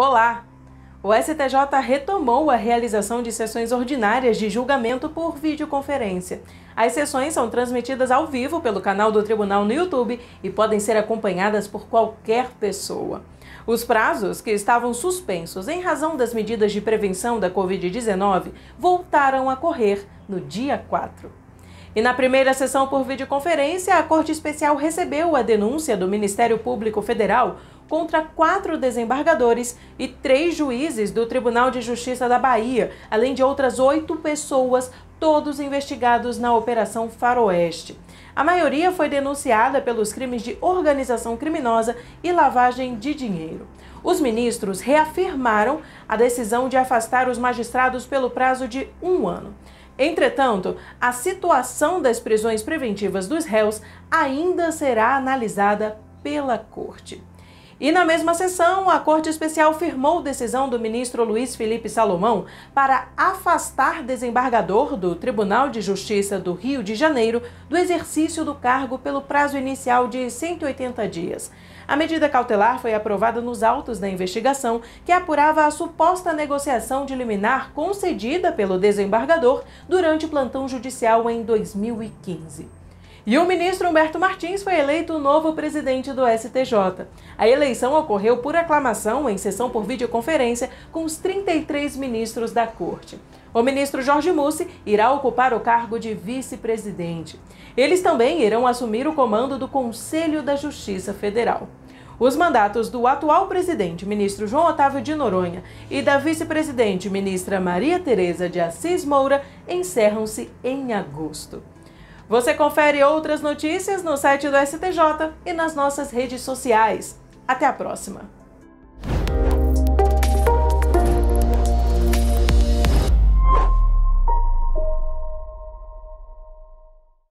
Olá! O STJ retomou a realização de sessões ordinárias de julgamento por videoconferência. As sessões são transmitidas ao vivo pelo canal do tribunal no YouTube e podem ser acompanhadas por qualquer pessoa. Os prazos, que estavam suspensos em razão das medidas de prevenção da Covid-19, voltaram a correr no dia 4. E na primeira sessão por videoconferência, a Corte Especial recebeu a denúncia do Ministério Público Federal contra quatro desembargadores e três juízes do Tribunal de Justiça da Bahia, além de outras oito pessoas, todos investigados na Operação Faroeste. A maioria foi denunciada pelos crimes de organização criminosa e lavagem de dinheiro. Os ministros reafirmaram a decisão de afastar os magistrados pelo prazo de um ano. Entretanto, a situação das prisões preventivas dos réus ainda será analisada pela Corte. E na mesma sessão, a Corte Especial firmou decisão do ministro Luiz Felipe Salomão para afastar desembargador do Tribunal de Justiça do Rio de Janeiro do exercício do cargo pelo prazo inicial de 180 dias. A medida cautelar foi aprovada nos autos da investigação que apurava a suposta negociação de liminar concedida pelo desembargador durante o plantão judicial em 2015. E o ministro Humberto Martins foi eleito o novo presidente do STJ. A eleição ocorreu por aclamação em sessão por videoconferência com os 33 ministros da Corte. O ministro Jorge Mussi irá ocupar o cargo de vice-presidente. Eles também irão assumir o comando do Conselho da Justiça Federal. Os mandatos do atual presidente, ministro João Otávio de Noronha, e da vice-presidente, ministra Maria Tereza de Assis Moura, encerram-se em agosto. Você confere outras notícias no site do STJ e nas nossas redes sociais. Até a próxima!